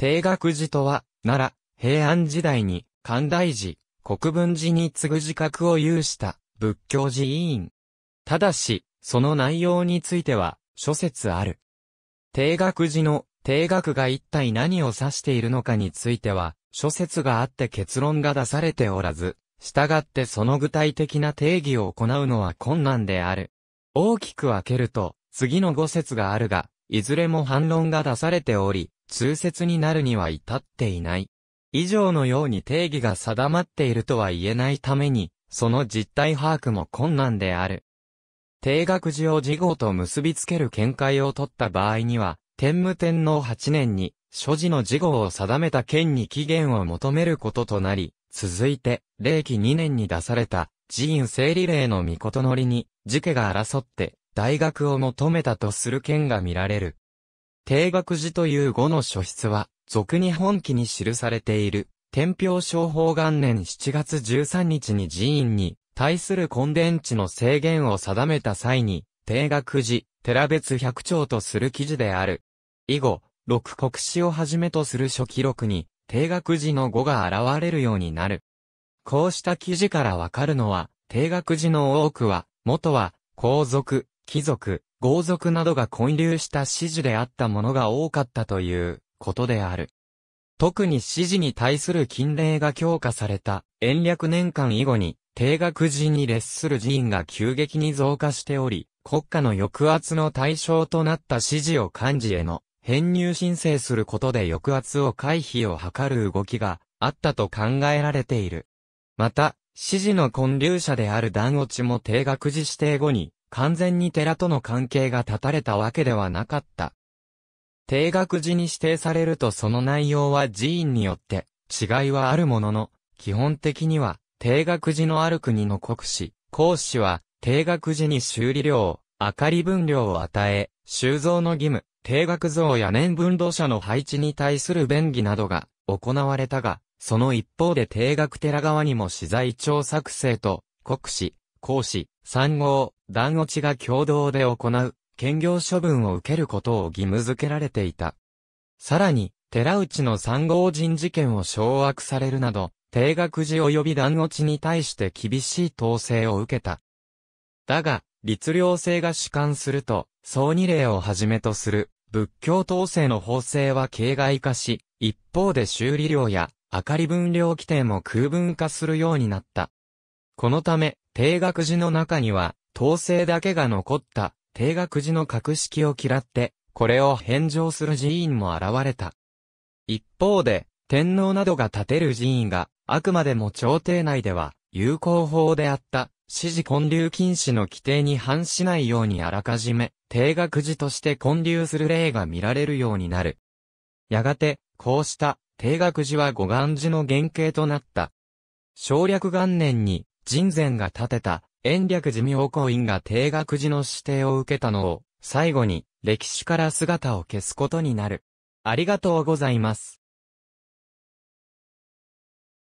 定額寺とは、奈良、平安時代に、寛大寺、国分寺に次ぐ自覚を有した、仏教寺委員。ただし、その内容については、諸説ある。定額寺の、定額が一体何を指しているのかについては、諸説があって結論が出されておらず、したがってその具体的な定義を行うのは困難である。大きく分けると、次の5説があるが、いずれも反論が出されており、通説になるには至っていない。以上のように定義が定まっているとは言えないために、その実態把握も困難である。定学寺を事後と結びつける見解を取った場合には、天武天皇8年に、所持の事後を定めた県に期限を求めることとなり、続いて、令紀2年に出された、寺院整理令の御事のりに、事家が争って、大学を求めたとする件が見られる。定学寺という語の書筆は、俗に本記に記されている、天平商法元年7月13日に寺院に、対する根伝地の制限を定めた際に、定学寺、寺別百兆とする記事である。以後、六国史をはじめとする書記録に、定学寺の語が現れるようになる。こうした記事からわかるのは、定学寺の多くは、元は、皇族、貴族、豪族などが混流した支持であったものが多かったということである。特に支持に対する禁令が強化された、延暦年間以後に、定額時に列する寺院が急激に増加しており、国家の抑圧の対象となった支持を幹事への編入申請することで抑圧を回避を図る動きがあったと考えられている。また、支持の建立者である段落ちも定額寺指定後に完全に寺との関係が断たれたわけではなかった。定額寺に指定されるとその内容は寺院によって違いはあるものの、基本的には定額寺のある国の国司、公使は定額寺に修理料明かり分量を与え、修造の義務、定額像や年分土者の配置に対する便宜などが行われたが、その一方で定額寺側にも資材調作成と、国士、講師、3号、団落ちが共同で行う、兼業処分を受けることを義務付けられていた。さらに、寺内の3号人事件を掌握されるなど、定額時及び団落ちに対して厳しい統制を受けた。だが、律令制が主観すると、総二例をはじめとする仏教統制の法制は形骸化し、一方で修理量や明かり分量規定も空分化するようになった。このため、定額寺の中には、統制だけが残った定額寺の格式を嫌って、これを返上する寺院も現れた。一方で、天皇などが建てる寺院が、あくまでも朝廷内では、有効法であった、指示混流禁止の規定に反しないようにあらかじめ、定額寺として混流する例が見られるようになる。やがて、こうした、定額寺は五眼寺の原型となった。省略元年に、神前が建てた、延暦寺妙高院が定額寺の指定を受けたのを、最後に、歴史から姿を消すことになる。ありがとうございます。